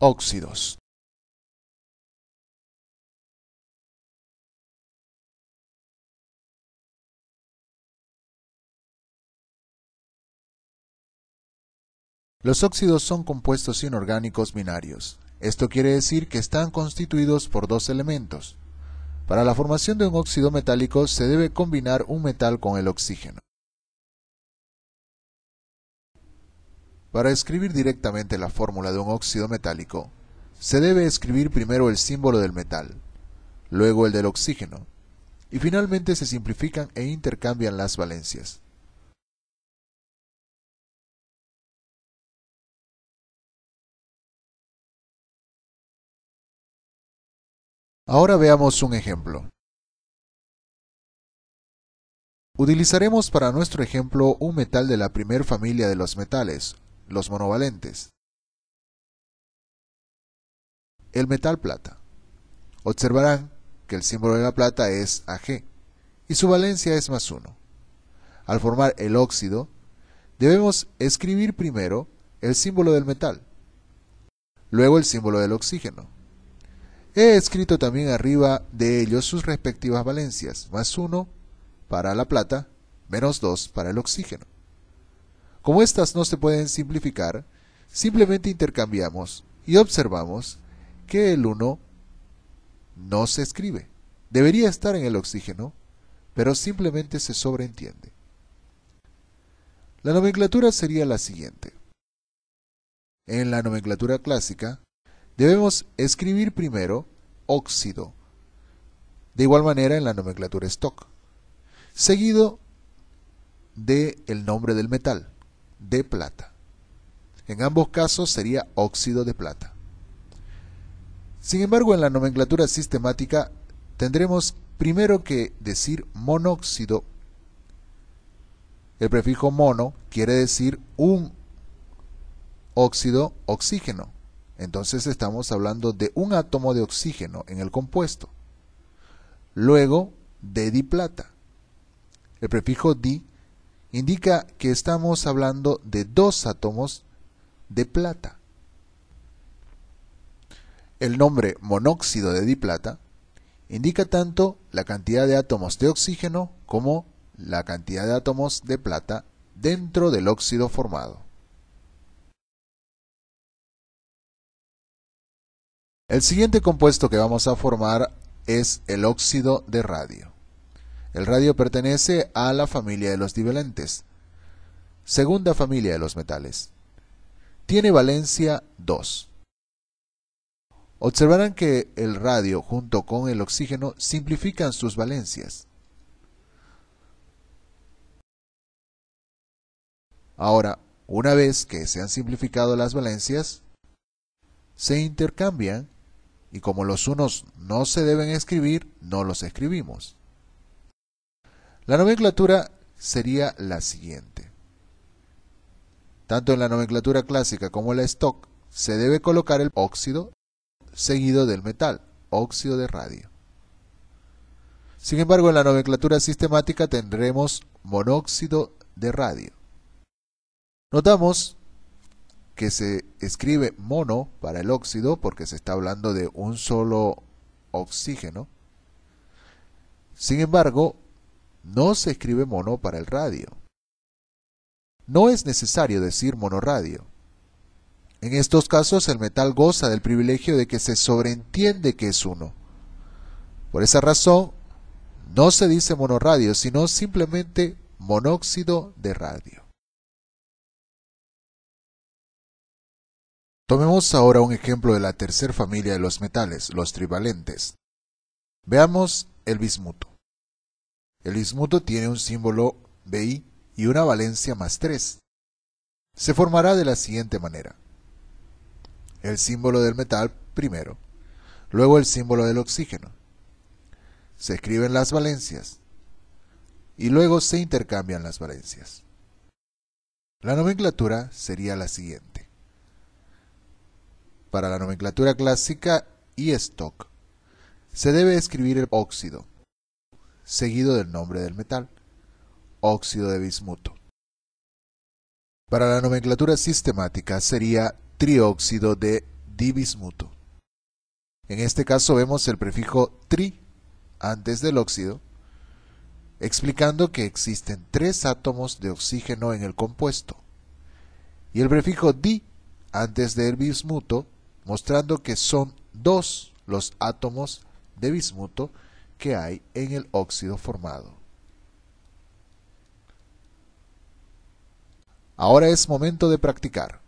óxidos Los óxidos son compuestos inorgánicos binarios. Esto quiere decir que están constituidos por dos elementos. Para la formación de un óxido metálico se debe combinar un metal con el oxígeno. Para escribir directamente la fórmula de un óxido metálico, se debe escribir primero el símbolo del metal, luego el del oxígeno, y finalmente se simplifican e intercambian las valencias. Ahora veamos un ejemplo. Utilizaremos para nuestro ejemplo un metal de la primer familia de los metales, los monovalentes. El metal plata. Observarán que el símbolo de la plata es Ag y su valencia es más 1. Al formar el óxido, debemos escribir primero el símbolo del metal, luego el símbolo del oxígeno. He escrito también arriba de ellos sus respectivas valencias, más 1 para la plata, menos 2 para el oxígeno. Como estas no se pueden simplificar, simplemente intercambiamos y observamos que el 1 no se escribe. Debería estar en el oxígeno, pero simplemente se sobreentiende. La nomenclatura sería la siguiente. En la nomenclatura clásica, debemos escribir primero óxido, de igual manera en la nomenclatura stock, seguido de el nombre del metal de plata. En ambos casos sería óxido de plata. Sin embargo, en la nomenclatura sistemática tendremos primero que decir monóxido. El prefijo mono quiere decir un óxido oxígeno. Entonces estamos hablando de un átomo de oxígeno en el compuesto. Luego, de diplata. El prefijo di indica que estamos hablando de dos átomos de plata. El nombre monóxido de diplata indica tanto la cantidad de átomos de oxígeno como la cantidad de átomos de plata dentro del óxido formado. El siguiente compuesto que vamos a formar es el óxido de radio. El radio pertenece a la familia de los divalentes. Segunda familia de los metales. Tiene valencia 2. Observarán que el radio junto con el oxígeno simplifican sus valencias. Ahora, una vez que se han simplificado las valencias, se intercambian y como los unos no se deben escribir, no los escribimos. La nomenclatura sería la siguiente. Tanto en la nomenclatura clásica como en la stock se debe colocar el óxido seguido del metal, óxido de radio. Sin embargo, en la nomenclatura sistemática tendremos monóxido de radio. Notamos que se escribe mono para el óxido porque se está hablando de un solo oxígeno. Sin embargo, no se escribe mono para el radio. No es necesario decir monoradio. En estos casos el metal goza del privilegio de que se sobreentiende que es uno. Por esa razón, no se dice monoradio, sino simplemente monóxido de radio. Tomemos ahora un ejemplo de la tercera familia de los metales, los trivalentes. Veamos el bismuto. El bismuto tiene un símbolo BI y una valencia más 3. Se formará de la siguiente manera. El símbolo del metal primero, luego el símbolo del oxígeno. Se escriben las valencias y luego se intercambian las valencias. La nomenclatura sería la siguiente. Para la nomenclatura clásica y stock, se debe escribir el óxido, seguido del nombre del metal, óxido de bismuto. Para la nomenclatura sistemática sería trióxido de dibismuto. En este caso vemos el prefijo tri antes del óxido, explicando que existen tres átomos de oxígeno en el compuesto, y el prefijo di antes del bismuto, mostrando que son dos los átomos de bismuto que hay en el óxido formado. Ahora es momento de practicar.